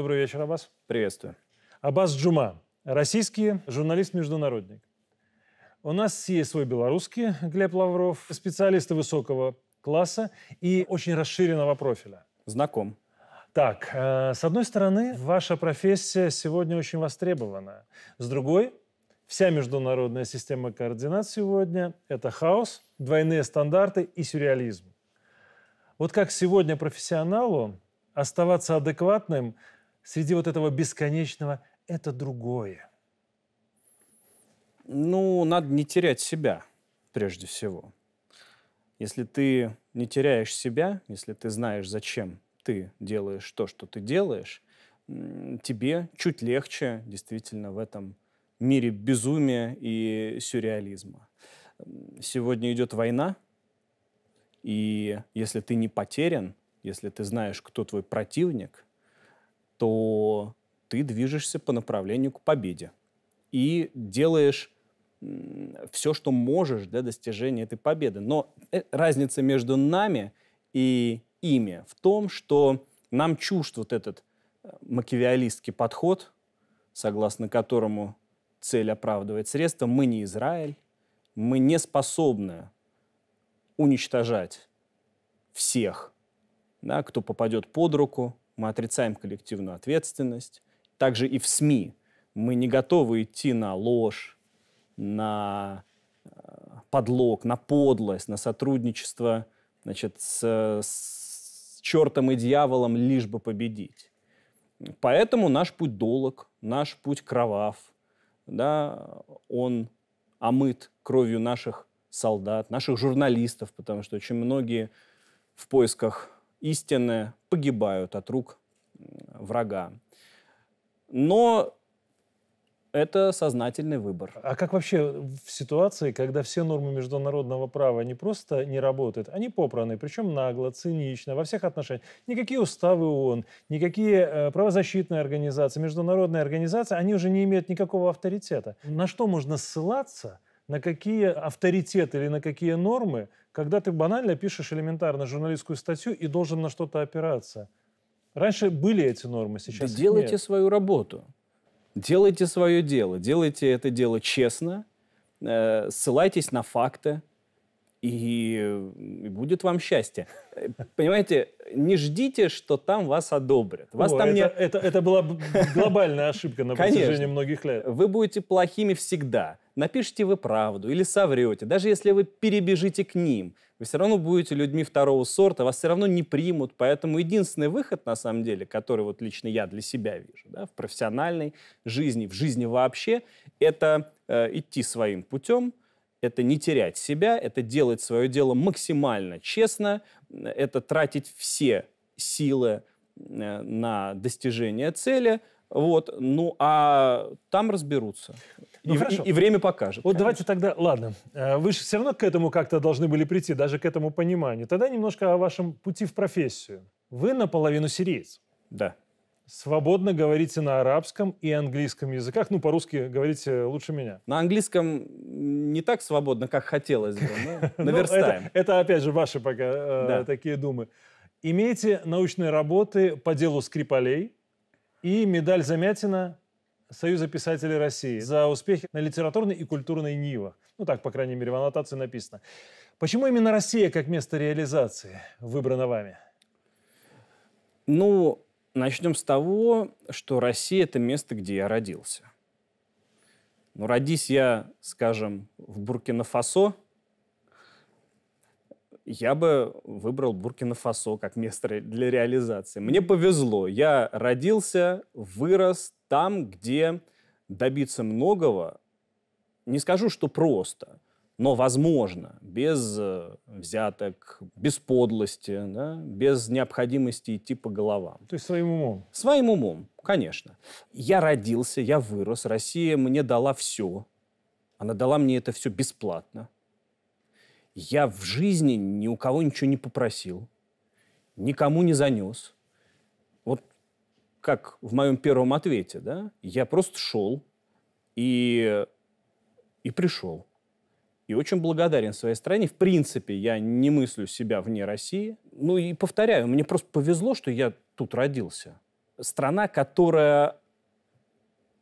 Добрый вечер, Аббас. Приветствую. Аббас Джума, российский журналист-международник. У нас есть свой белорусский Глеб Лавров, специалисты высокого класса и очень расширенного профиля. Знаком. Так, э, с одной стороны, ваша профессия сегодня очень востребована. С другой, вся международная система координат сегодня – это хаос, двойные стандарты и сюрреализм. Вот как сегодня профессионалу оставаться адекватным среди вот этого бесконечного – это другое? Ну, надо не терять себя, прежде всего. Если ты не теряешь себя, если ты знаешь, зачем ты делаешь то, что ты делаешь, тебе чуть легче действительно в этом мире безумия и сюрреализма. Сегодня идет война, и если ты не потерян, если ты знаешь, кто твой противник, то ты движешься по направлению к победе и делаешь все, что можешь для достижения этой победы. Но э, разница между нами и ими в том, что нам чужд вот этот э, макиавиалистский подход, согласно которому цель оправдывает средства. Мы не Израиль, мы не способны уничтожать всех, да, кто попадет под руку, мы отрицаем коллективную ответственность. Также и в СМИ мы не готовы идти на ложь, на э, подлог, на подлость, на сотрудничество значит, с, с чертом и дьяволом, лишь бы победить. Поэтому наш путь долог, наш путь кровав, да, он омыт кровью наших солдат, наших журналистов, потому что очень многие в поисках истины погибают от рук врага. Но это сознательный выбор. А как вообще в ситуации, когда все нормы международного права не просто не работают, они попраны, причем нагло, цинично, во всех отношениях. Никакие уставы ООН, никакие э, правозащитные организации, международные организации, они уже не имеют никакого авторитета. На что можно ссылаться – на какие авторитеты или на какие нормы, когда ты банально пишешь элементарно журналистскую статью и должен на что-то опираться. Раньше были эти нормы, сейчас да делайте нет. свою работу. Делайте свое дело, делайте это дело честно, э, ссылайтесь на факты, и, и э, будет вам счастье. Э, понимаете, не ждите, что там вас одобрят. Вас О, там это, не... это, это была глобальная ошибка на протяжении многих лет. Вы будете плохими всегда. Напишите вы правду или соврете, даже если вы перебежите к ним, вы все равно будете людьми второго сорта, вас все равно не примут. Поэтому единственный выход, на самом деле, который вот лично я для себя вижу да, в профессиональной жизни, в жизни вообще, это э, идти своим путем, это не терять себя, это делать свое дело максимально честно, э, это тратить все силы э, на достижение цели – вот, ну а там разберутся. Ну, и, и, и время покажет. Вот конечно. давайте тогда, ладно, э, вы же все равно к этому как-то должны были прийти, даже к этому пониманию. Тогда немножко о вашем пути в профессию. Вы наполовину сириец. Да. Свободно говорите на арабском и английском языках. Ну, по-русски говорите лучше меня. На английском не так свободно, как хотелось бы, ну, наверстаем. Это, это, опять же, ваши пока э, да. такие думы. Имеете научные работы по делу Скрипалей, и медаль Замятина Союза писателей России за успехи на литературной и культурной нивах. Ну так, по крайней мере, в аннотации написано. Почему именно Россия как место реализации выбрана вами? Ну, начнем с того, что Россия – это место, где я родился. Но ну, родись я, скажем, в Буркина-Фасо – я бы выбрал Буркина-Фасо как место для реализации. Мне повезло. Я родился, вырос там, где добиться многого, не скажу, что просто, но возможно, без э, взяток, без подлости, да, без необходимости идти по головам. То есть своим умом? Своим умом, конечно. Я родился, я вырос, Россия мне дала все. Она дала мне это все бесплатно я в жизни ни у кого ничего не попросил, никому не занес. Вот как в моем первом ответе, да, я просто шел и, и пришел. И очень благодарен своей стране. В принципе, я не мыслю себя вне России. Ну и повторяю, мне просто повезло, что я тут родился. Страна, которая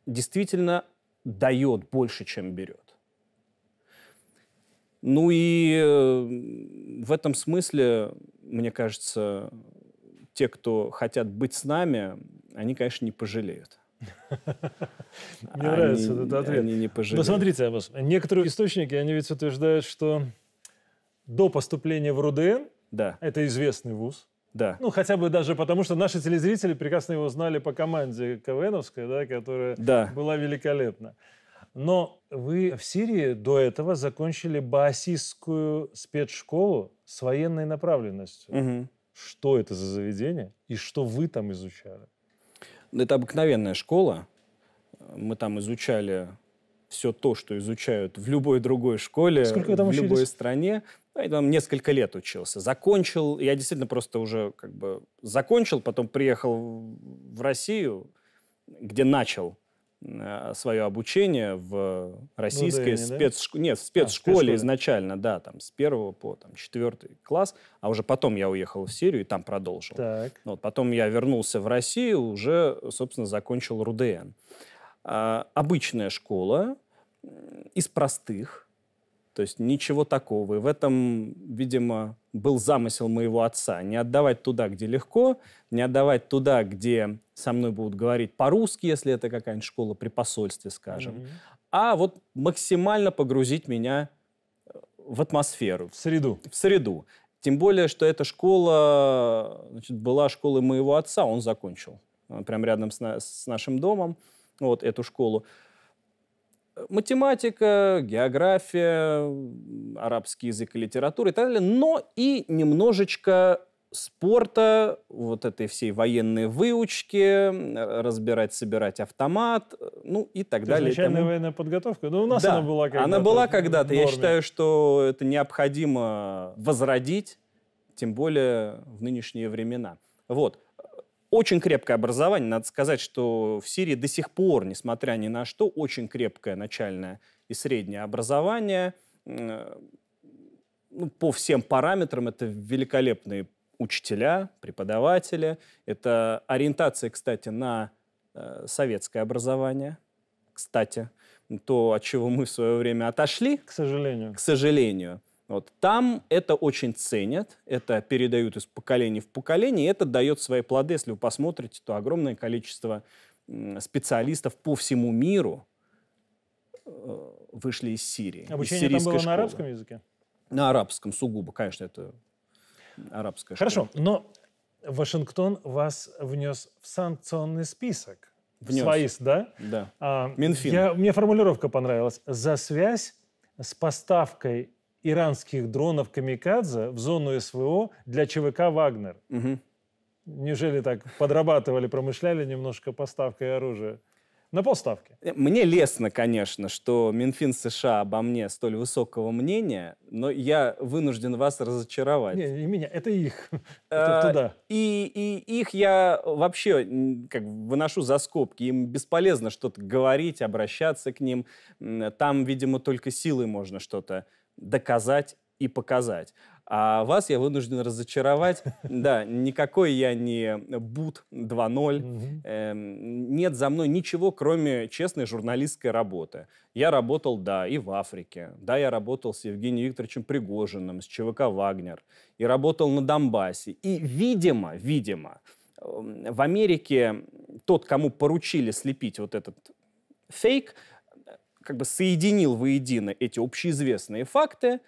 действительно дает больше, чем берет. Ну и э, в этом смысле, мне кажется, те, кто хотят быть с нами, они, конечно, не пожалеют. Мне нравится этот ответ. Они не пожалеют. Но смотрите, некоторые источники, они ведь утверждают, что до поступления в РУДН, да. это известный вуз, да. Ну, хотя бы даже потому, что наши телезрители прекрасно его знали по команде КВНовской, да, которая да. была великолепна. Но вы в Сирии до этого закончили баасистскую спецшколу с военной направленностью. Угу. Что это за заведение и что вы там изучали? Ну, это обыкновенная школа. Мы там изучали все то, что изучают в любой другой школе, Сколько там в учились? любой стране. Ну, я там несколько лет учился. Закончил, я действительно просто уже как бы закончил, потом приехал в Россию, где начал Э, свое обучение в российской ну, да, не, да? нет, в а, спецшколе а, изначально, да, там с первого по там, четвертый класс, а уже потом я уехал в Сирию и там продолжил. Так. Ну, вот, потом я вернулся в Россию, уже, собственно, закончил РУДН. А, обычная школа из простых, то есть ничего такого. И в этом, видимо, был замысел моего отца. Не отдавать туда, где легко, не отдавать туда, где со мной будут говорить по-русски, если это какая-нибудь школа при посольстве, скажем. Mm-hmm. А вот максимально погрузить меня э, в атмосферу. В среду. В среду. Тем более, что эта школа значит, была школой моего отца, он закончил. Э, прямо рядом с, на- с нашим домом, вот эту школу математика, география, арабский язык и литература и так далее, но и немножечко спорта, вот этой всей военной выучки, разбирать, собирать автомат, ну и так это далее. Начальная тому... военная подготовка? Ну, у нас да, она была когда-то. Она была когда-то. Я считаю, что это необходимо возродить, тем более в нынешние времена. Вот. Очень крепкое образование. Надо сказать, что в Сирии до сих пор, несмотря ни на что, очень крепкое начальное и среднее образование. Ну, по всем параметрам это великолепные учителя, преподаватели. Это ориентация, кстати, на э, советское образование, кстати, то, от чего мы в свое время отошли. К сожалению. К сожалению. Вот. Там это очень ценят, это передают из поколения в поколение, и это дает свои плоды. Если вы посмотрите, то огромное количество специалистов по всему миру э, вышли из Сирии. Обучение из там было школы. на арабском языке? На арабском, сугубо, конечно, это арабская Хорошо, школа. но Вашингтон вас внес в санкционный список. Внес. Своис, да? Да. А, Минфин. Я, мне формулировка понравилась. За связь с поставкой иранских дронов «Камикадзе» в зону СВО для ЧВК «Вагнер». Угу. Неужели так подрабатывали, промышляли немножко поставкой оружия? На полставки. Э, мне лестно, конечно, что Минфин США обо мне столь высокого мнения, но я вынужден вас разочаровать. Не, не меня, это их. это э, туда. И, и их я вообще как выношу за скобки. Им бесполезно что-то говорить, обращаться к ним. Там, видимо, только силой можно что-то доказать и показать. А вас я вынужден разочаровать. Да, никакой я не Бут 2.0. Эм, нет за мной ничего, кроме честной журналистской работы. Я работал, да, и в Африке. Да, я работал с Евгением Викторовичем Пригожиным, с ЧВК «Вагнер». И работал на Донбассе. И, видимо, видимо, эм, в Америке тот, кому поручили слепить вот этот фейк – как бы соединил воедино эти общеизвестные факты,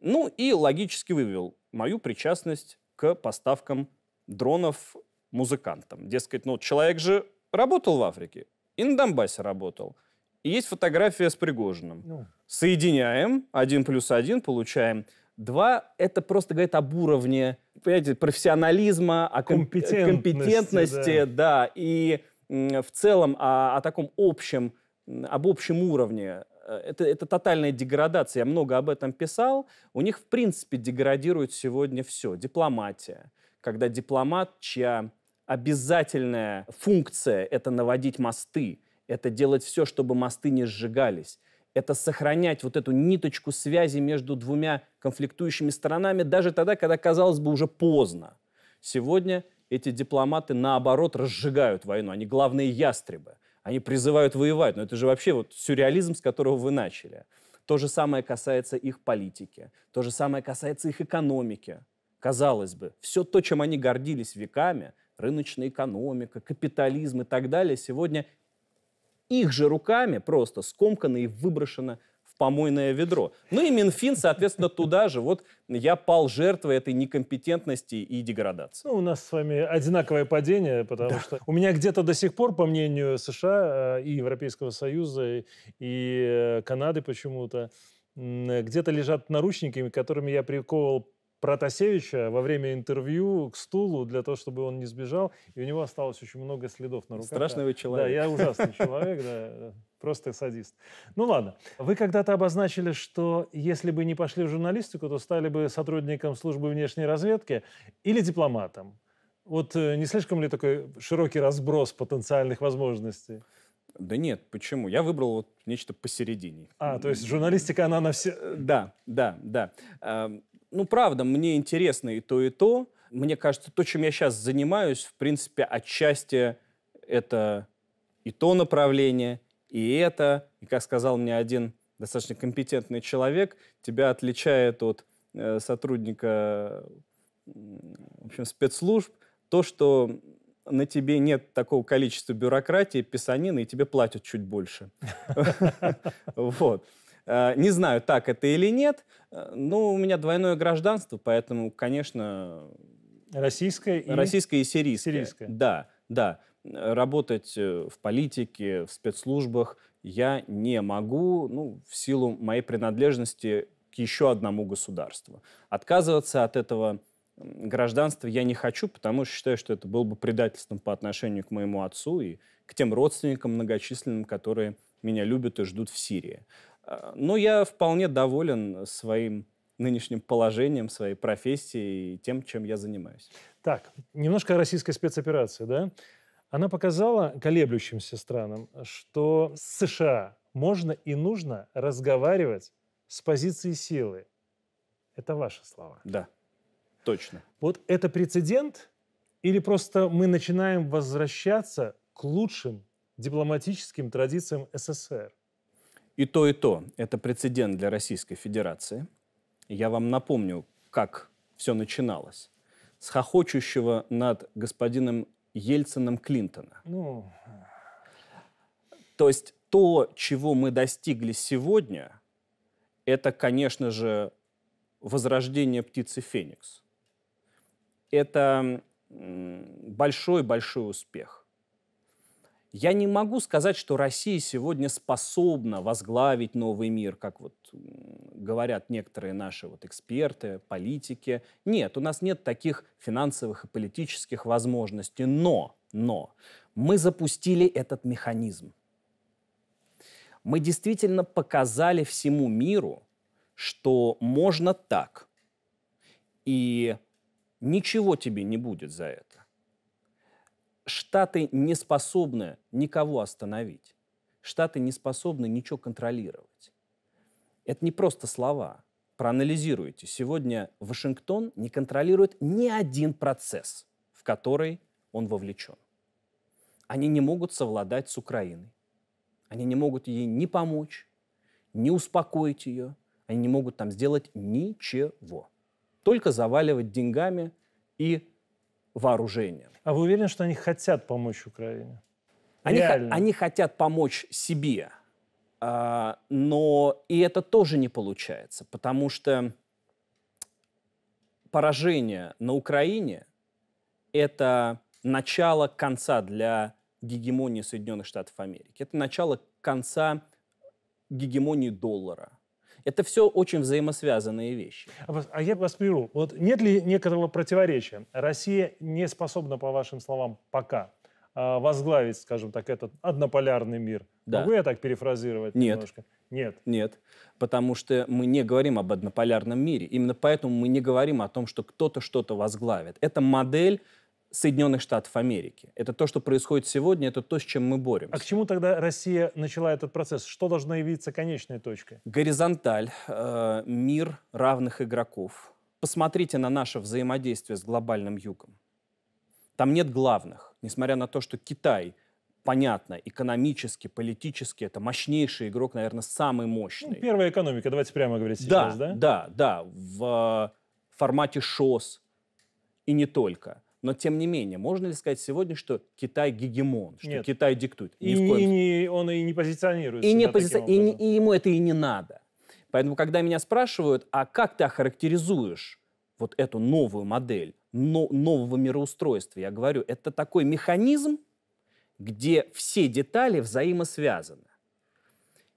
ну и логически вывел мою причастность к поставкам дронов музыкантам. Дескать, ну человек же работал в Африке, и на Донбассе работал. И есть фотография с Пригожиным. Ну. Соединяем, один плюс один получаем Два, это просто говорит об уровне, понимаете, профессионализма, о компетентности, компетентности да. да, и в целом о, о таком общем об общем уровне. Э, это, это тотальная деградация. Я много об этом писал. У них, в принципе, деградирует сегодня все. Дипломатия. Когда дипломат, чья обязательная функция – это наводить мосты, это делать все, чтобы мосты не сжигались, это сохранять вот эту ниточку связи между двумя конфликтующими сторонами даже тогда, когда, казалось бы, уже поздно. Сегодня эти дипломаты, наоборот, разжигают войну. Они главные ястребы они призывают воевать. Но это же вообще вот сюрреализм, с которого вы начали. То же самое касается их политики, то же самое касается их экономики. Казалось бы, все то, чем они гордились веками, рыночная экономика, капитализм и так далее, сегодня их же руками просто скомкано и выброшено помойное ведро. Ну и Минфин, соответственно, туда же. Вот я пал жертвой этой некомпетентности и деградации. Ну, у нас с вами одинаковое падение, потому да. что у меня где-то до сих пор, по мнению США э, и Европейского Союза, и э, Канады почему-то, где-то лежат наручниками, которыми я приковывал Протасевича во время интервью к стулу для того, чтобы он не сбежал, и у него осталось очень много следов на руках. Страшный вы человек. Да, я ужасный человек, да. Просто садист. Ну ладно. Вы когда-то обозначили, что если бы не пошли в журналистику, то стали бы сотрудником службы внешней разведки или дипломатом. Вот э, не слишком ли такой широкий разброс потенциальных возможностей? Да нет, почему? Я выбрал вот нечто посередине. А, то есть журналистика, она на все... Э, да, да, да. Эм, ну, правда, мне интересно и то, и то. Мне кажется, то, чем я сейчас занимаюсь, в принципе, отчасти это и то направление, и это, и как сказал мне один достаточно компетентный человек, тебя отличает от э, сотрудника в общем, спецслужб, то, что на тебе нет такого количества бюрократии, писанины, и тебе платят чуть больше. Вот. Э, не знаю, так это или нет, э, но у меня двойное гражданство, поэтому, конечно... Российское и... Российское и сирийское. Сирийское. Да, да работать э, в политике, в спецслужбах я не могу, ну, в силу моей принадлежности к еще одному государству. Отказываться от этого гражданства я не хочу, потому что считаю, что это было бы предательством по отношению к моему отцу и к тем родственникам многочисленным, которые меня любят и ждут в Сирии. А, но я вполне доволен своим нынешним положением, своей профессией и тем, чем я занимаюсь. Так, немножко о российской спецоперации, да? Она показала колеблющимся странам, что с США можно и нужно разговаривать с позиции силы. Это ваши слова. Да, точно. Вот это прецедент или просто мы начинаем возвращаться к лучшим дипломатическим традициям СССР? И то, и то. Это прецедент для Российской Федерации. Я вам напомню, как все начиналось. С хохочущего над господином Ельцином Клинтона. Ну... То есть то, чего мы достигли сегодня, это, конечно же, возрождение птицы Феникс. Это большой-большой успех. Я не могу сказать, что Россия сегодня способна возглавить новый мир, как вот говорят некоторые наши вот эксперты, политики. Нет, у нас нет таких финансовых и политических возможностей. Но, но мы запустили этот механизм. Мы действительно показали всему миру, что можно так. И ничего тебе не будет за это. Штаты не способны никого остановить. Штаты не способны ничего контролировать. Это не просто слова. Проанализируйте. Сегодня Вашингтон не контролирует ни один процесс, в который он вовлечен. Они не могут совладать с Украиной. Они не могут ей ни помочь, ни успокоить ее. Они не могут там сделать ничего. Только заваливать деньгами и вооружения. А вы уверены, что они хотят помочь Украине? Они, они хотят помочь себе, а, но и это тоже не получается, потому что поражение на Украине – это начало конца для гегемонии Соединенных Штатов Америки. Это начало конца гегемонии доллара. Это все очень взаимосвязанные вещи. А, а я вас прерву. Вот нет ли некоторого противоречия? Россия не способна, по вашим словам, пока а, возглавить, скажем так, этот однополярный мир. Да. Могу я так перефразировать Нет. немножко? Нет. Нет. Потому что мы не говорим об однополярном мире. Именно поэтому мы не говорим о том, что кто-то что-то возглавит. Это модель Соединенных Штатов Америки. Это то, что происходит сегодня, это то, с чем мы боремся. А к чему тогда Россия начала этот процесс? Что должно явиться конечной точкой? Горизонталь, э, мир равных игроков. Посмотрите на наше взаимодействие с глобальным югом. Там нет главных, несмотря на то, что Китай – понятно, экономически, политически это мощнейший игрок, наверное, самый ну, мощный. Ну, первая экономика, давайте прямо говорить сейчас, да? Да, да, в э, формате ШОС и не только. Но тем не менее, можно ли сказать сегодня, что Китай гегемон, что Нет. Китай диктует? Ни и, в коем... и не, он и не позиционирует. И, не пози... и, не, и ему это и не надо. Поэтому, когда меня спрашивают, а как ты охарактеризуешь вот эту новую модель но, нового мироустройства, я говорю, это такой механизм, где все детали взаимосвязаны.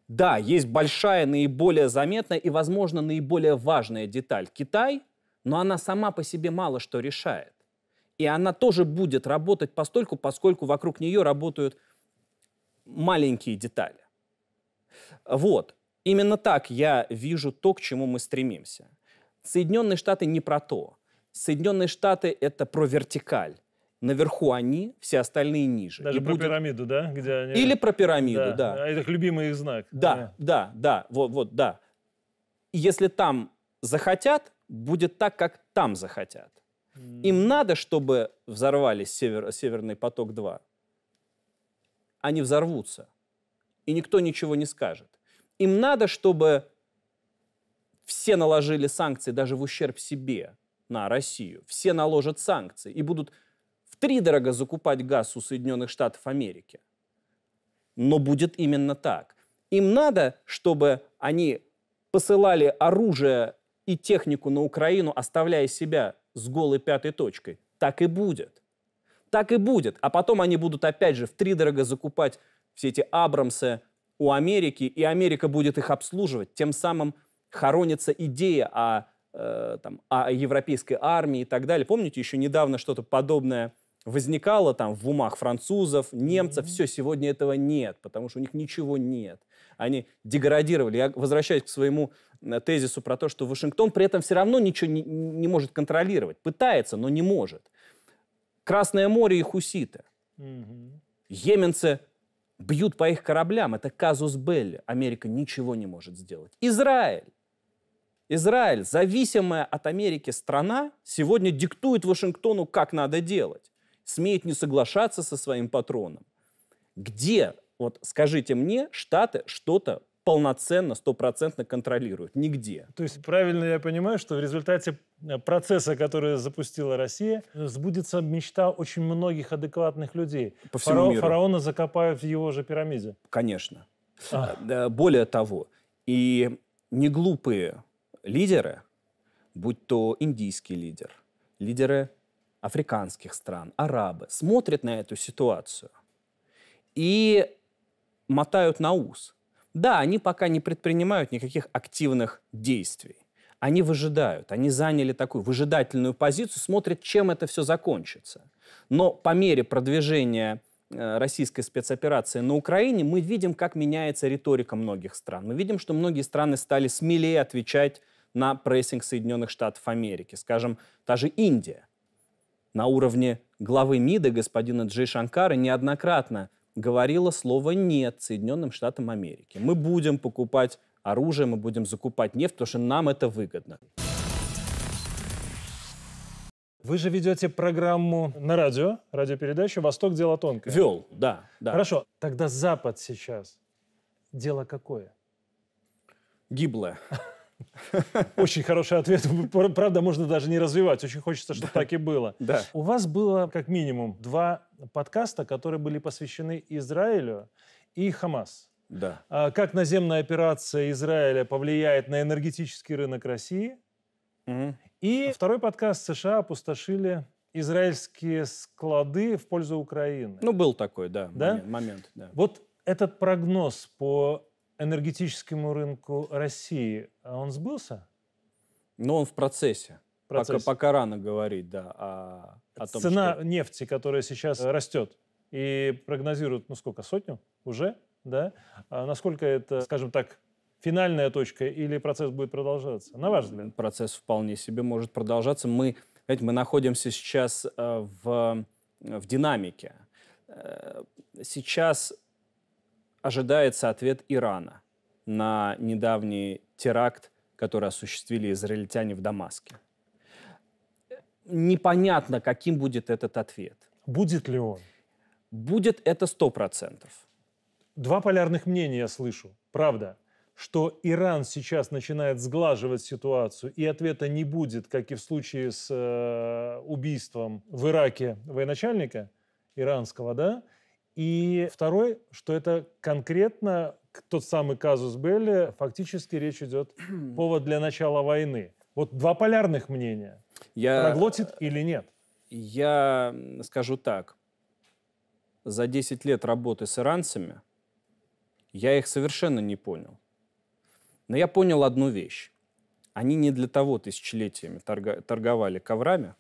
Да, есть большая, наиболее заметная и, возможно, наиболее важная деталь – Китай, но она сама по себе мало что решает. И она тоже будет работать постольку, поскольку вокруг нее работают маленькие детали. Вот. Именно так я вижу то, к чему мы стремимся. Соединенные Штаты не про то. Соединенные Штаты — это про вертикаль. Наверху они, все остальные ниже. Даже и про будет... пирамиду, да? Где они... Или про пирамиду, да. да. А это их любимый их знак. Да, да, да, да, вот, вот, да. Если там захотят, будет так, как там захотят. Им надо, чтобы взорвались север, Северный поток-2. Они взорвутся. И никто ничего не скажет. Им надо, чтобы все наложили санкции даже в ущерб себе на Россию. Все наложат санкции и будут в три втридорого закупать газ у Соединенных Штатов Америки. Но будет именно так. Им надо, чтобы они посылали оружие и технику на Украину, оставляя себя с голой пятой точкой. Так и будет. Так и будет. А потом они будут опять же в три дорого закупать все эти Абрамсы у Америки, и Америка будет их обслуживать. Тем самым хоронится идея о, э, там, о европейской армии и так далее. Помните, еще недавно что-то подобное возникало там в умах французов, немцев. Mm-hmm. Все, сегодня этого нет, потому что у них ничего нет они деградировали. Я возвращаюсь к своему э, тезису про то, что Вашингтон при этом все равно ничего не, не может контролировать. Пытается, но не может. Красное море и хуситы. Угу. Йеменцы бьют по их кораблям. Это казус Белли. Америка ничего не может сделать. Израиль. Израиль, зависимая от Америки страна, сегодня диктует Вашингтону, как надо делать. Смеет не соглашаться со своим патроном. Где вот скажите мне, Штаты что-то полноценно, стопроцентно контролируют. Нигде. То есть правильно я понимаю, что в результате э, процесса, который запустила Россия, э, сбудется мечта очень многих адекватных людей. По всему Фара- миру. Фараона закопают в его же пирамиде. Конечно. А. Э, более того, и неглупые лидеры, будь то индийский лидер, лидеры африканских стран, арабы, смотрят на эту ситуацию и мотают на ус. Да, они пока не предпринимают никаких активных действий. Они выжидают, они заняли такую выжидательную позицию, смотрят, чем это все закончится. Но по мере продвижения э, российской спецоперации на Украине, мы видим, как меняется риторика многих стран. Мы видим, что многие страны стали смелее отвечать на прессинг Соединенных Штатов Америки. Скажем, та же Индия. На уровне главы МИДа господина Джей Шанкара неоднократно говорила слово «нет» Соединенным Штатам Америки. Мы будем покупать оружие, мы будем закупать нефть, потому что нам это выгодно. Вы же ведете программу на радио, радиопередачу «Восток. Дело тонкое». Вел, да, да. Хорошо. Тогда Запад сейчас. Дело какое? Гиблое. Очень хороший ответ. Правда, можно даже не развивать. Очень хочется, чтобы так и было. Да. У вас было как минимум два подкаста, которые были посвящены Израилю и Хамас. Да. А как наземная операция Израиля повлияет на энергетический рынок России? Угу. И второй подкаст США опустошили израильские склады в пользу Украины. Ну, был такой, да, да? момент. Да. Вот этот прогноз по энергетическому рынку России, а он сбылся? Но ну, он в процессе. процессе. Пока, пока рано говорить, да. О, о том, Цена что... нефти, которая сейчас э, растет и прогнозируют, ну сколько, сотню уже, да? А насколько это, скажем так, финальная точка или процесс будет продолжаться? На ваш взгляд? Процесс вполне себе может продолжаться. Мы, знаете, мы находимся сейчас э, в, э, в динамике. Сейчас ожидается ответ Ирана на недавний теракт, который осуществили израильтяне в Дамаске. Непонятно, каким будет этот ответ. Будет ли он? Будет это сто процентов. Два полярных мнения я слышу. Правда что Иран сейчас начинает сглаживать ситуацию, и ответа не будет, как и в случае с э, убийством в Ираке военачальника иранского, да, и второй, что это конкретно тот самый казус Белли, фактически речь идет повод для начала войны. Вот два полярных мнения. Я... Проглотит или нет? Я скажу так. За 10 лет работы с иранцами я их совершенно не понял. Но я понял одну вещь. Они не для того тысячелетиями торговали коврами,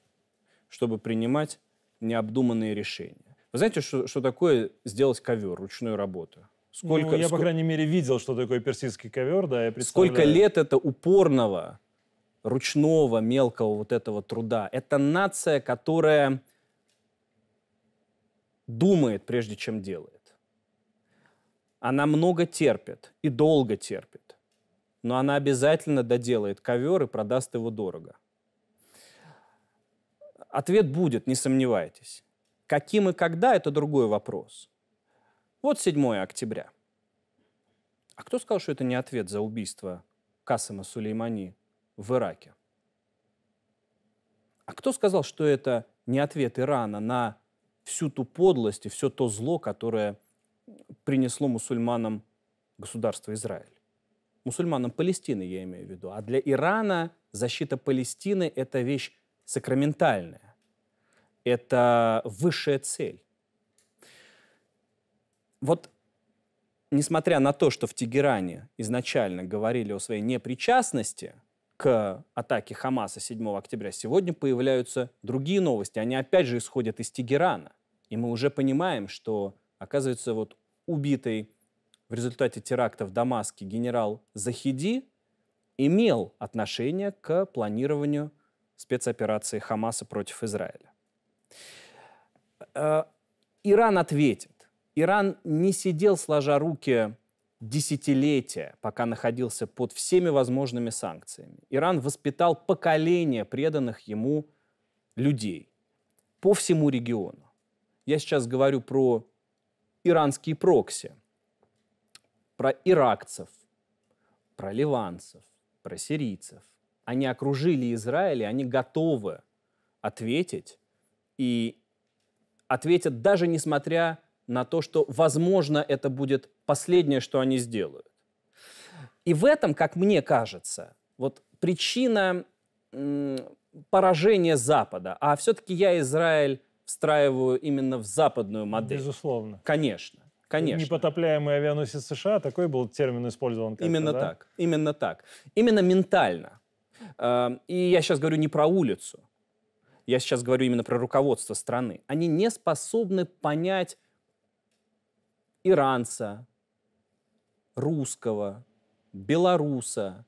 чтобы принимать необдуманные решения. Вы знаете, что, что такое сделать ковер, ручную работу? Сколько, ну, я, сколько... по крайней мере, видел, что такое персидский ковер, да, я представляю. Сколько лет это упорного, ручного, мелкого вот этого труда. Это нация, которая думает, прежде чем делает. Она много терпит и долго терпит, но она обязательно доделает ковер и продаст его дорого. Ответ будет, не сомневайтесь. Каким и когда – это другой вопрос. Вот 7 октября. А кто сказал, что это не ответ за убийство Касыма Сулеймани в Ираке? А кто сказал, что это не ответ Ирана на всю ту подлость и все то зло, которое принесло мусульманам государство Израиль? Мусульманам Палестины, я имею в виду. А для Ирана защита Палестины – это вещь сакраментальная это высшая цель. Вот несмотря на то, что в Тегеране изначально говорили о своей непричастности к атаке Хамаса 7 октября, сегодня появляются другие новости. Они опять же исходят из Тегерана. И мы уже понимаем, что, оказывается, вот убитый в результате теракта в Дамаске генерал Захиди имел отношение к планированию спецоперации Хамаса против Израиля. Э, Иран ответит. Иран не сидел сложа руки десятилетия, пока находился под всеми возможными санкциями. Иран воспитал поколение преданных ему людей по всему региону. Я сейчас говорю про иранские прокси, про иракцев, про ливанцев, про сирийцев. Они окружили Израиль, и они готовы ответить и ответят даже несмотря на то, что, возможно, это будет последнее, что они сделают. И в этом, как мне кажется, вот причина поражения Запада, а все-таки я Израиль встраиваю именно в западную модель. Безусловно. Конечно. Конечно. Непотопляемый авианосец США, такой был термин использован. Именно да? так, именно так. Именно ментально. Э, и я сейчас говорю не про улицу, я сейчас говорю именно про руководство страны, они не способны понять иранца, русского, белоруса.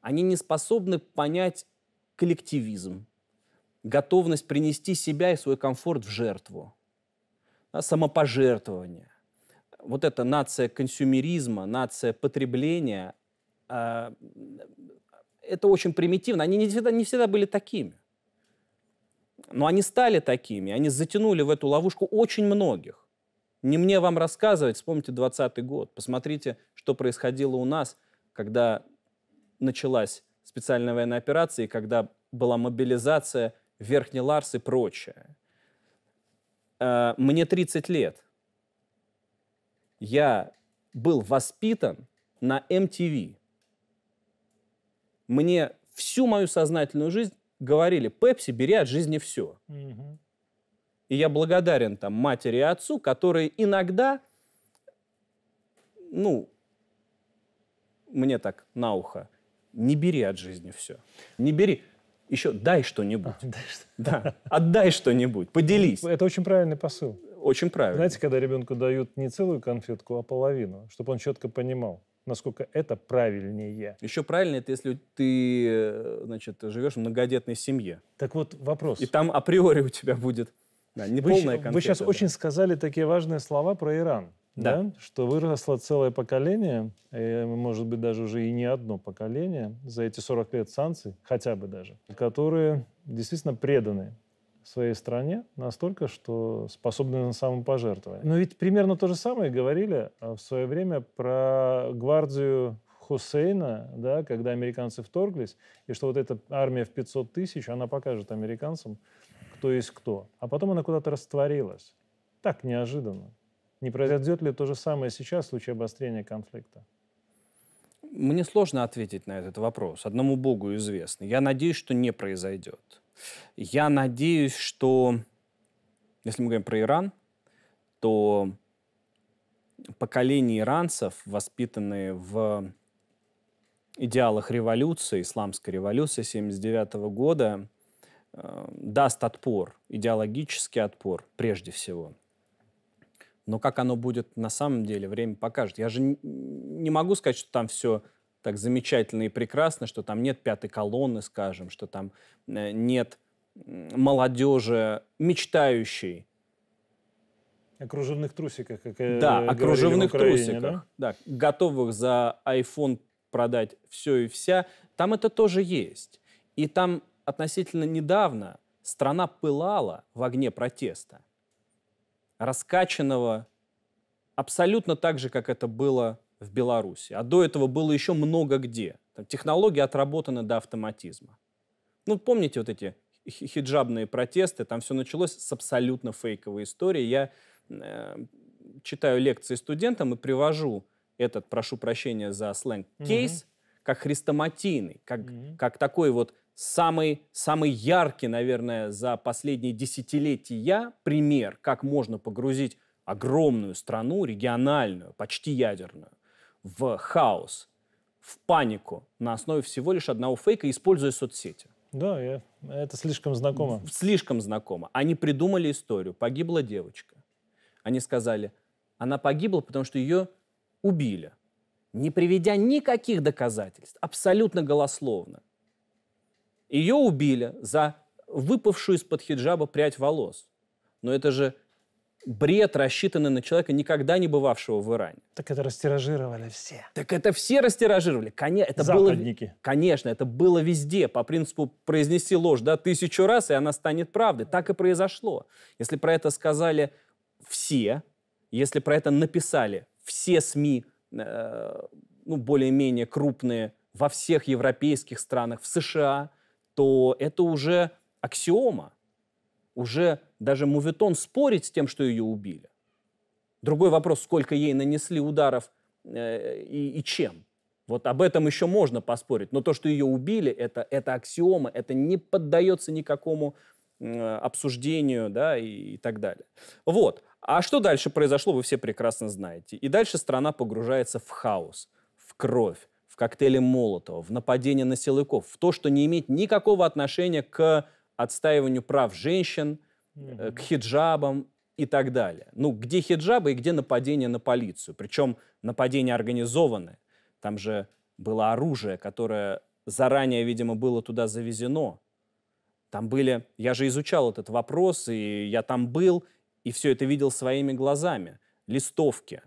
Они не способны понять коллективизм, готовность принести себя и свой комфорт в жертву, да, самопожертвование. Вот эта нация консюмеризма, нация потребления, э, это очень примитивно. Они не всегда, не всегда были такими. Но они стали такими, они затянули в эту ловушку очень многих. Не мне вам рассказывать, вспомните 20 год, посмотрите, что происходило у нас, когда началась специальная военная операция, и когда была мобилизация, Верхний Ларс и прочее. Э, мне 30 лет. Я был воспитан на MTV. Мне всю мою сознательную жизнь говорили, Пепси, бери от жизни все. Угу. И я благодарен там матери и отцу, которые иногда, ну, мне так на ухо, не бери от жизни все. Не бери. Еще дай что-нибудь. А, да. Отдай что-нибудь, поделись. Это очень правильный посыл. Очень правильно. Знаете, когда ребенку дают не целую конфетку, а половину, чтобы он четко понимал насколько это правильнее. Еще правильнее это, если ты, э, значит, живешь в многодетной семье. Так вот вопрос. И там априори у тебя будет да, не вы, полная Вы сейчас да. очень сказали такие важные слова про Иран. Да. да. Что выросло целое поколение, э, может быть, даже уже и не одно поколение за эти 40 лет санкций, хотя бы даже, которые действительно преданы своей стране настолько, что способны на самопожертвование. Но ведь примерно то же самое говорили а, в свое время про гвардию Хусейна, да, когда американцы вторглись, и что вот эта армия в 500 тысяч, она покажет американцам, кто есть кто. А потом она куда-то растворилась. Так, неожиданно. Не произойдет ли то же самое сейчас в случае обострения конфликта? Мне сложно ответить на этот вопрос. Одному Богу известно. Я надеюсь, что не произойдет. Я надеюсь, что если мы говорим про Иран, то поколение иранцев, воспитанные в идеалах революции, исламской революции 79 года, э, даст отпор, идеологический отпор прежде всего. Но как оно будет на самом деле, время покажет. Я же не могу сказать, что там все так замечательно и прекрасно, что там нет пятой колонны, скажем, что там э, нет молодежи мечтающей. О кружевных трусиках, как э, Да, о кружевных Украине, трусиках. Да? да, готовых за iPhone продать все и вся. Там это тоже есть. И там относительно недавно страна пылала в огне протеста, раскачанного абсолютно так же, как это было в Беларуси, а до этого было еще много где. Там технологии отработаны до автоматизма. Ну, помните вот эти хиджабные протесты, там все началось с абсолютно фейковой истории. Я э, читаю лекции студентам и привожу этот, прошу прощения за сленг, кейс, mm-hmm. как хрестоматийный, как, mm-hmm. как такой вот самый, самый яркий, наверное, за последние десятилетия пример, как можно погрузить огромную страну, региональную, почти ядерную, в хаос, в панику на основе всего лишь одного фейка, используя соцсети. Да, я... это слишком знакомо. Слишком знакомо. Они придумали историю. Погибла девочка. Они сказали, она погибла, потому что ее убили. Не приведя никаких доказательств, абсолютно голословно. Ее убили за выпавшую из-под хиджаба прядь волос. Но это же бред, рассчитанный на человека, никогда не бывавшего в Иране. Так это растиражировали все. Так это все растиражировали. Коне... Это Западники. Было... Конечно, это было везде. По принципу произнести ложь да, тысячу раз, и она станет правдой. Так и произошло. Если про это сказали все, если про это написали все СМИ, э, ну, более-менее крупные, во всех европейских странах, в США, то это уже аксиома. Уже даже Мувитон спорить с тем, что ее убили. Другой вопрос, сколько ей нанесли ударов э, и, и чем. Вот об этом еще можно поспорить. Но то, что ее убили, это, это аксиома, это не поддается никакому э, обсуждению да, и, и так далее. Вот. А что дальше произошло, вы все прекрасно знаете. И дальше страна погружается в хаос, в кровь, в коктейли Молотова, в нападение на силовиков, в то, что не имеет никакого отношения к отстаиванию прав женщин – Э, к хиджабам и так далее. Ну, где хиджабы и где нападение на полицию. Причем нападение организованное. Там же было оружие, которое заранее, видимо, было туда завезено. Там были... Я же изучал этот вопрос, и я там был, и все это видел своими глазами. Листовки,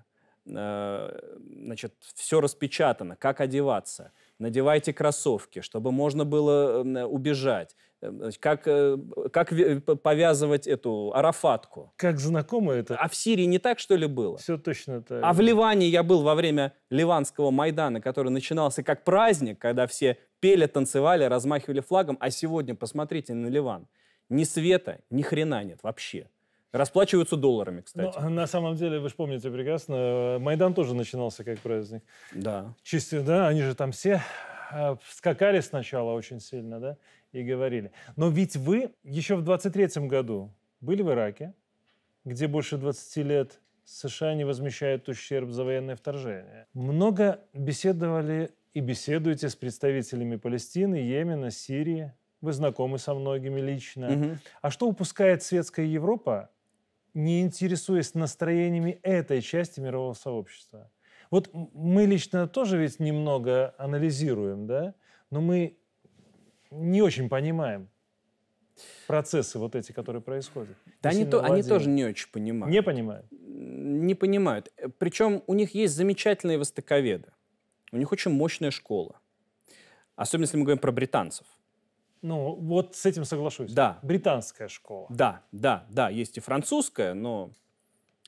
э, значит, все распечатано, как одеваться – надевайте кроссовки, чтобы можно было эм, убежать. Эм, э, как, э, как э, повязывать эту арафатку? Как знакомо это. А в Сирии не так, что ли, было? Все точно так. А в Ливане я был во время Ливанского Майдана, который начинался как праздник, когда все пели, танцевали, размахивали флагом. А сегодня посмотрите на Ливан. Ни света, ни хрена нет вообще. Расплачиваются долларами, кстати. Но, ну, а на самом деле, вы же помните прекрасно, э, Майдан тоже начинался как праздник. Да. Чисто, да, они же там все э, скакали сначала очень сильно, да, и говорили. Но ведь вы еще в 23-м году были в Ираке, где больше 20 лет США не возмещают ущерб за военное вторжение. Много беседовали и беседуете с представителями Палестины, Йемена, Сирии. Вы знакомы со многими лично. Угу. А что упускает светская Европа, не интересуясь настроениями этой части мирового сообщества. Вот мы лично тоже ведь немного анализируем, да, но мы не очень понимаем процессы вот эти, которые происходят. Да они, то, они тоже не очень понимают. Не понимают? Не понимают. Э, Причем у них есть замечательные востоковеды. У них очень мощная школа. Особенно, если мы говорим про британцев. Ну, вот с этим соглашусь. Да. Британская школа. Да, да, да, есть и французская, но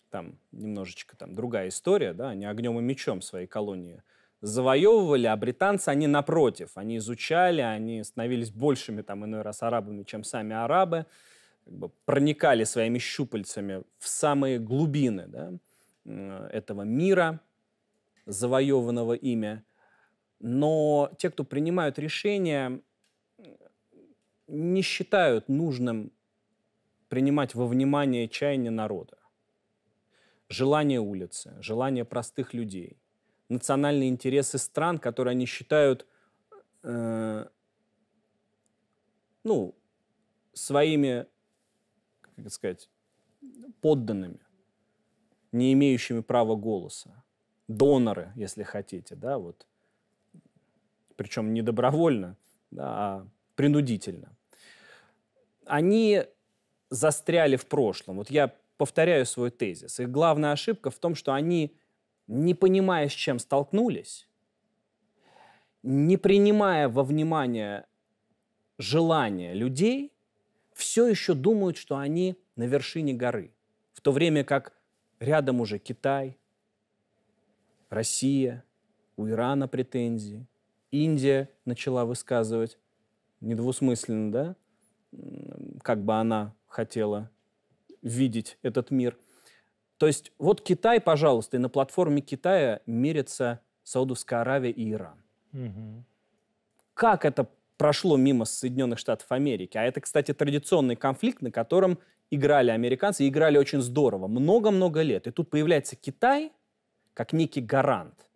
там немножечко там другая история, да, они огнем и мечом свои колонии завоевывали, а британцы, они напротив, они изучали, они становились большими там иной раз арабами, чем сами арабы, как бы проникали своими щупальцами в самые глубины да, э, этого мира, завоеванного ими. Но те, кто принимают решения, не считают нужным принимать во внимание чаяние народа, желание улицы, желание простых людей, национальные интересы стран, которые они считают э, ну, своими, как это сказать, подданными, не имеющими права голоса, доноры, если хотите, да, вот, причем не добровольно, да, а принудительно они застряли в прошлом. Вот я повторяю свой тезис. Их главная ошибка в том, что они, не понимая, с чем столкнулись, не принимая во внимание желания людей, все еще думают, что они на вершине горы. В то время как рядом уже Китай, Россия, у Ирана претензии, Индия начала высказывать недвусмысленно, да, как бы она хотела видеть этот мир. То есть вот Китай, пожалуйста, и на платформе Китая мирятся Саудовская Аравия и Иран. Угу. Как это прошло мимо Соединенных Штатов Америки? А это, кстати, традиционный конфликт, на котором играли американцы, и играли очень здорово, много-много лет. И тут появляется Китай как некий гарант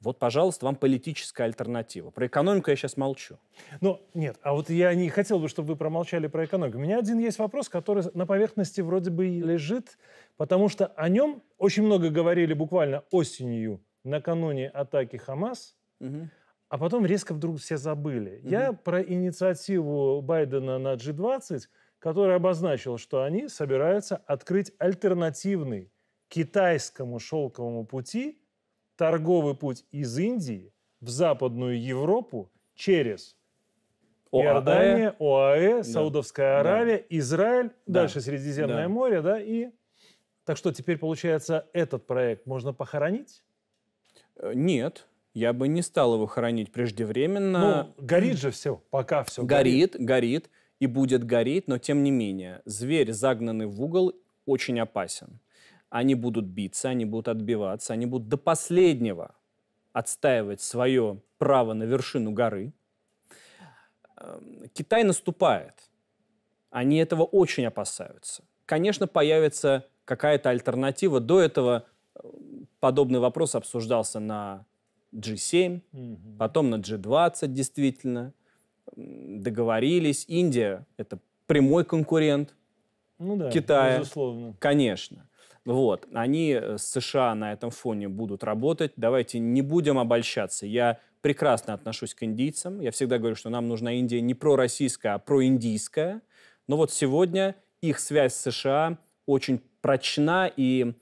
вот, пожалуйста, вам политическая альтернатива. Про экономику я сейчас молчу. Ну, нет, а вот я не хотел бы, чтобы вы промолчали про экономику. У меня один есть вопрос, который на поверхности вроде бы и лежит, потому что о нем очень много говорили буквально осенью, накануне атаки Хамас, угу. а потом резко вдруг все забыли. Угу. Я про инициативу Байдена на G20, которая обозначила, что они собираются открыть альтернативный китайскому шелковому пути – торговый путь из Индии в Западную Европу через ОАЭ. Иордания, ОАЭ, да. Саудовская Аравия, да. Израиль, да. дальше Средиземное да. море, да, и... Так что теперь, получается, этот проект можно похоронить? Э, нет, я бы не стал его хоронить преждевременно. Ну, горит же все, пока все горит. Горит, горит и будет гореть, но тем не менее. Зверь, загнанный в угол, очень опасен. Они будут биться, они будут отбиваться, они будут до последнего отстаивать свое право на вершину горы. Эм, Китай наступает. Они этого очень опасаются. Конечно, появится какая-то альтернатива. До этого эм, подобный вопрос обсуждался на G7, mm-hmm. потом на G20 действительно. Эм, договорились. Индия – это прямой конкурент ну да, Китая. Безусловно. Конечно. Вот. Они э, с США на этом фоне будут работать. Давайте не будем обольщаться. Я прекрасно отношусь к индийцам. Я всегда говорю, что нам нужна Индия не пророссийская, а проиндийская. Но вот сегодня их связь с США очень прочна, и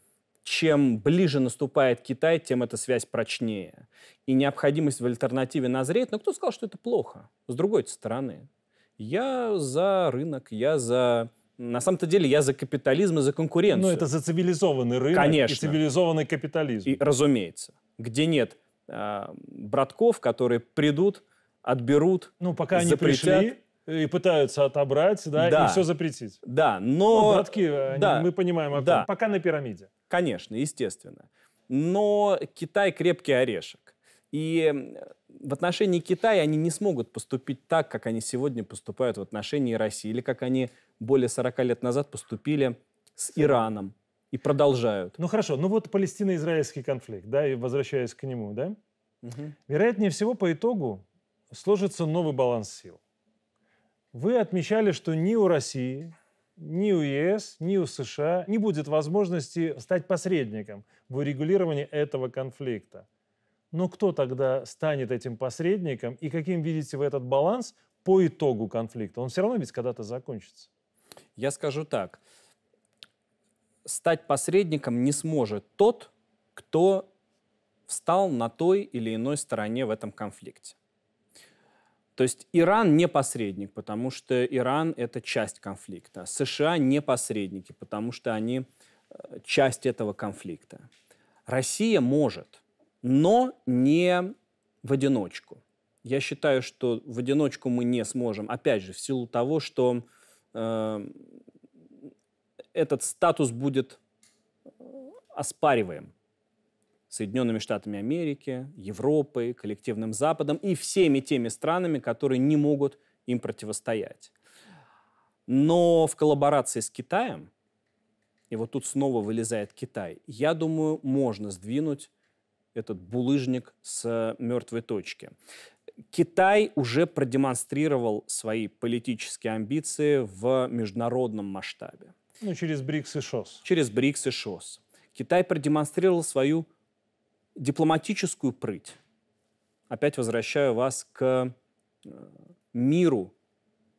чем ближе наступает Китай, тем эта связь прочнее. И необходимость в альтернативе назреет. Но кто сказал, что это плохо? С другой стороны, я за рынок, я за на самом-то деле я за капитализм и за конкуренцию. Но ну, это за цивилизованный рынок Конечно. и цивилизованный капитализм. И, разумеется. Где нет э, братков, которые придут, отберут, Ну, пока запретят. они пришли, и пытаются отобрать, да, да. и все запретить. Да, но... Ну, братки, они, мы понимаем, о да. пока на пирамиде. Конечно, естественно. Но Китай крепкий орешек. И э, в отношении Китая они не смогут поступить так, как они сегодня поступают в отношении России, или как они более 40 лет назад поступили с Ираном и продолжают. Ну хорошо, ну вот палестино-израильский конфликт, да, и возвращаясь к нему, да, угу. вероятнее всего по итогу сложится новый баланс сил. Вы отмечали, что ни у России, ни у ЕС, ни у США не будет возможности стать посредником в урегулировании этого конфликта. Но кто тогда станет этим посредником и каким видите вы этот баланс по итогу конфликта? Он все равно ведь когда-то закончится. Я скажу так. Стать посредником не сможет тот, кто встал на той или иной стороне в этом конфликте. То есть Иран не посредник, потому что Иран – это часть конфликта. США не посредники, потому что они э, часть этого конфликта. Россия может, но не в одиночку. Я считаю, что в одиночку мы не сможем, опять же, в силу того, что Эм, этот статус будет э, оспариваем Соединенными Штатами Америки, Европой, коллективным Западом и всеми теми странами, которые не могут им противостоять. Но в коллаборации с Китаем, и вот тут снова вылезает Китай, я думаю, можно сдвинуть этот булыжник с мертвой точки. Китай уже продемонстрировал свои политические амбиции в международном масштабе. Ну, через БРИКС и ШОС. Через БРИКС и ШОС. Китай продемонстрировал свою дипломатическую прыть. Опять возвращаю вас к э, миру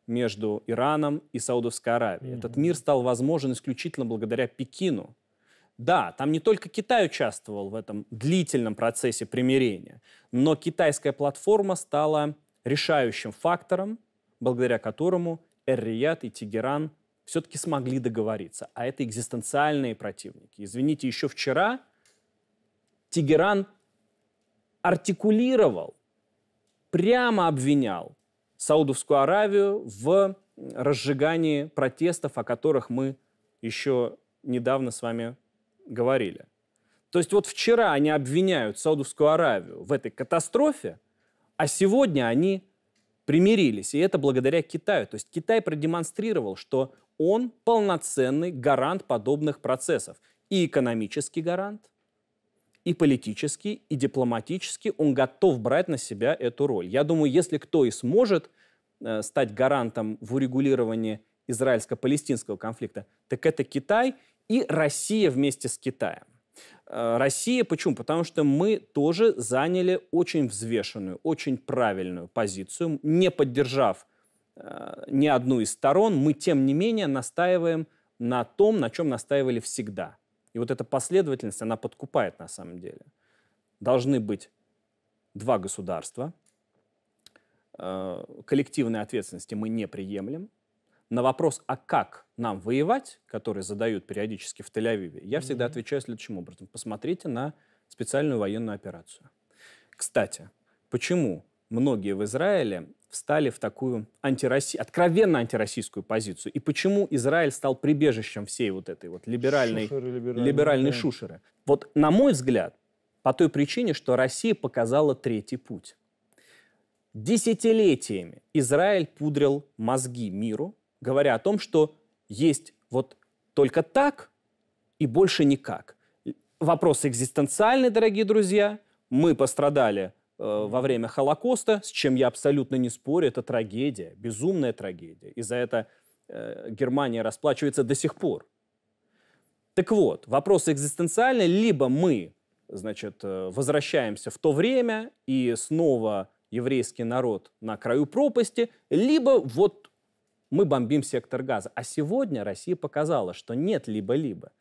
между Ираном и Саудовской Аравией. Mm-hmm. Этот мир стал возможен исключительно благодаря Пекину, да, там не только Китай участвовал в этом длительном процессе примирения, но китайская платформа стала решающим фактором, благодаря которому Эр-Рияд и Тегеран все-таки смогли договориться. А это экзистенциальные противники. Извините, еще вчера Тегеран артикулировал, прямо обвинял Саудовскую Аравию в разжигании протестов, о которых мы еще недавно с вами говорили. То есть вот вчера они обвиняют Саудовскую Аравию в этой катастрофе, а сегодня они примирились. И это благодаря Китаю. То есть Китай продемонстрировал, что он полноценный гарант подобных процессов. И экономический гарант, и политический, и дипломатический. Он готов брать на себя эту роль. Я думаю, если кто и сможет э, стать гарантом в урегулировании израильско-палестинского конфликта, так это Китай – и Россия вместе с Китаем. Э, Россия. Почему? Потому что мы тоже заняли очень взвешенную, очень правильную позицию, не поддержав э, ни одну из сторон, мы, тем не менее, настаиваем на том, на чем настаивали всегда. И вот эта последовательность, она подкупает на самом деле. Должны быть два государства, э, коллективной ответственности мы не приемлем – на вопрос, а как нам воевать, который задают периодически в Тель-Авиве, я всегда отвечаю следующим образом. Посмотрите на специальную военную операцию. Кстати, почему многие в Израиле встали в такую антироси... откровенно антироссийскую позицию. И почему Израиль стал прибежищем всей вот этой вот либеральной, шушеры, либеральной, либеральной да. шушеры? Вот, на мой взгляд, по той причине, что Россия показала третий путь. Десятилетиями Израиль пудрил мозги миру говоря о том, что есть вот только так и больше никак. Вопрос экзистенциальный, дорогие друзья. Мы пострадали э, во время Холокоста, с чем я абсолютно не спорю. Это трагедия, безумная трагедия. И за это э, Германия расплачивается до сих пор. Так вот, вопрос экзистенциальный. Либо мы, значит, э, возвращаемся в то время и снова еврейский народ на краю пропасти, либо вот мы бомбим сектор газа. А сегодня Россия показала, что нет либо-либо.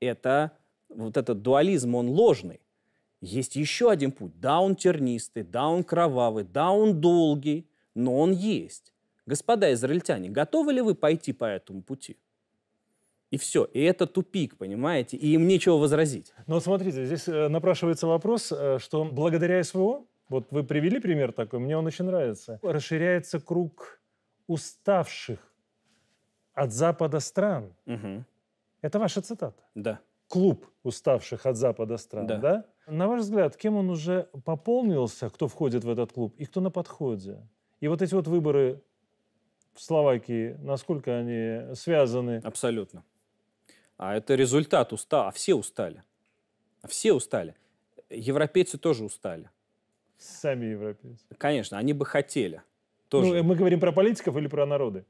Это вот этот дуализм, он ложный. Есть еще один путь. Да, он тернистый, да, он кровавый, да, он долгий, но он есть. Господа израильтяне, готовы ли вы пойти по этому пути? И все. И это тупик, понимаете? И им нечего возразить. Но смотрите, здесь э, напрашивается вопрос, э, что благодаря СВО, вот вы привели пример такой, мне он очень нравится, расширяется круг уставших от Запада стран. Угу. Это ваша цитата. Да. Клуб уставших от Запада стран, да. да? На ваш взгляд, кем он уже пополнился, кто входит в этот клуб и кто на подходе? И вот эти вот выборы в Словакии, насколько они связаны? Абсолютно. А это результат уста, а все устали. А все устали. Европейцы тоже устали. Сами европейцы. Конечно, они бы хотели тоже. Ну, мы говорим про политиков или про народы?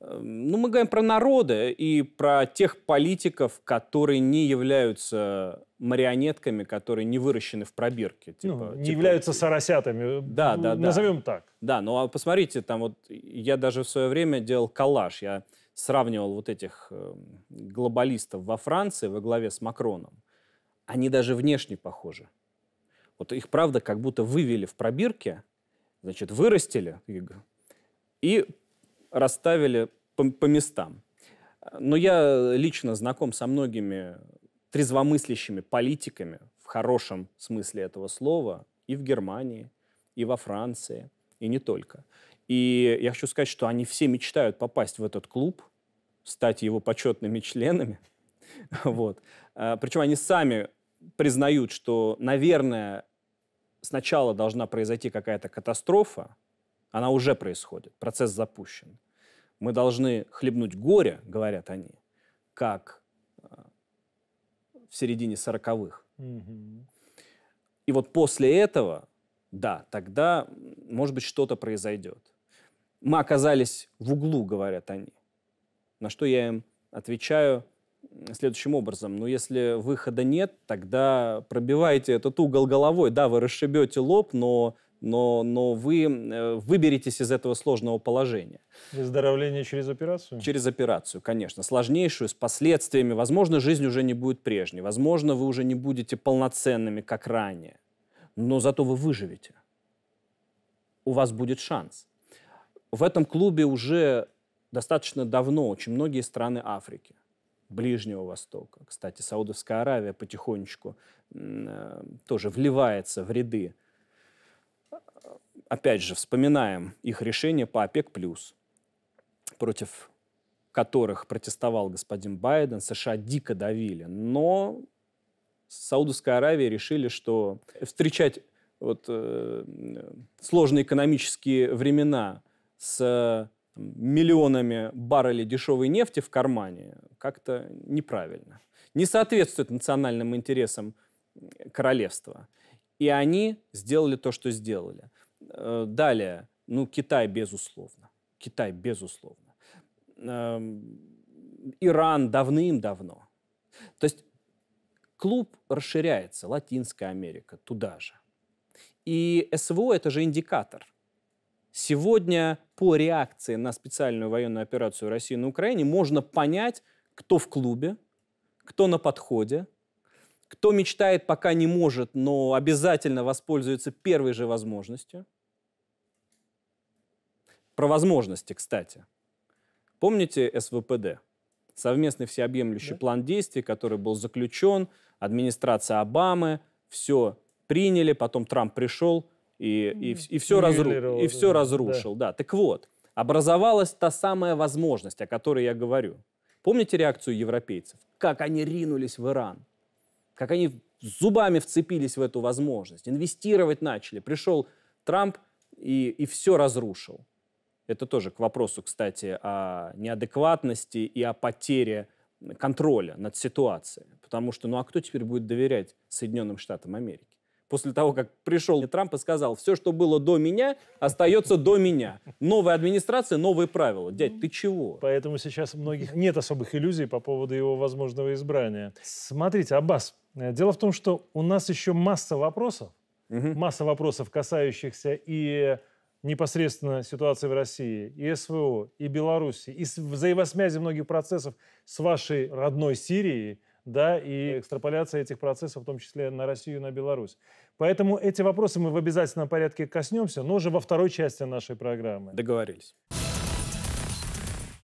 Эм, ну, мы говорим про народы и про тех политиков, которые не являются марионетками, которые не выращены в пробирке. Ну, типа, ну, не типа... являются соросятами. Да, да, да. Назовем так. Да, ну а посмотрите, там вот я даже в свое время делал коллаж. Я сравнивал вот этих эм, глобалистов во Франции во главе с Макроном. Они даже внешне похожи. Вот их, правда, как будто вывели в пробирке, значит, вырастили и расставили по, по местам. Но я лично знаком со многими трезвомыслящими политиками в хорошем смысле этого слова и в Германии, и во Франции, и не только. И я хочу сказать, что они все мечтают попасть в этот клуб, стать его почетными членами. Вот. А, Причем они сами признают, что, наверное, сначала должна произойти какая-то катастрофа, она уже происходит, процесс запущен. Мы должны хлебнуть горе, говорят они, как э, в середине сороковых. Угу. И вот после этого, да, тогда, может быть, что-то произойдет. Мы оказались в углу, говорят они. На что я им отвечаю, следующим образом. Ну, если выхода нет, тогда пробивайте этот угол головой. Да, вы расшибете лоб, но но, но вы э, выберетесь из этого сложного положения. Выздоровление через операцию? Через операцию, конечно. Сложнейшую, с последствиями. Возможно, жизнь уже не будет прежней. Возможно, вы уже не будете полноценными, как ранее. Но зато вы выживете. У вас будет шанс. В этом клубе уже достаточно давно очень многие страны Африки. Ближнего Востока. Кстати, Саудовская Аравия потихонечку э, тоже вливается в ряды. Опять же, вспоминаем их решение по ОПЕК+, против которых протестовал господин Байден, США дико давили. Но Саудовская Аравия решили, что встречать вот, э, э сложные экономические времена с миллионами баррелей дешевой нефти в кармане как-то неправильно. Не соответствует национальным интересам королевства. И они сделали то, что сделали. Э, далее, ну, Китай, безусловно. Китай, безусловно. Эм, Иран давным-давно. То есть клуб расширяется, Латинская Америка туда же. И СВО – это же индикатор. Сегодня по реакции на специальную военную операцию России на Украине можно понять, кто в клубе, кто на подходе, кто мечтает, пока не может, но обязательно воспользуется первой же возможностью. Про возможности, кстати. Помните СВПД? Совместный всеобъемлющий да. план действий, который был заключен, администрация Обамы, все приняли, потом Трамп пришел, и, и, и все, разру, и все да, разрушил. Да. да. Так вот, образовалась та самая возможность, о которой я говорю. Помните реакцию европейцев? Как они ринулись в Иран? Как они зубами вцепились в эту возможность? Инвестировать начали. Пришел Трамп и, и все разрушил. Это тоже к вопросу, кстати, о неадекватности и о потере контроля над ситуацией. Потому что, ну а кто теперь будет доверять Соединенным Штатам Америки? после того, как пришел Трамп и сказал, все, что было до меня, остается до меня. Новая администрация, новые правила. Дядь, ты чего? Поэтому сейчас у многих нет особых иллюзий по поводу его возможного избрания. Смотрите, Аббас, э, дело в том, что у нас еще масса вопросов, угу. масса вопросов, касающихся и непосредственно ситуации в России, и СВО, и Беларуси, и взаимосвязи многих процессов с вашей родной Сирией – да, и экстраполяция этих процессов, в том числе на Россию и на Беларусь. Поэтому эти вопросы мы в обязательном порядке коснемся, но уже во второй части нашей программы. Договорились.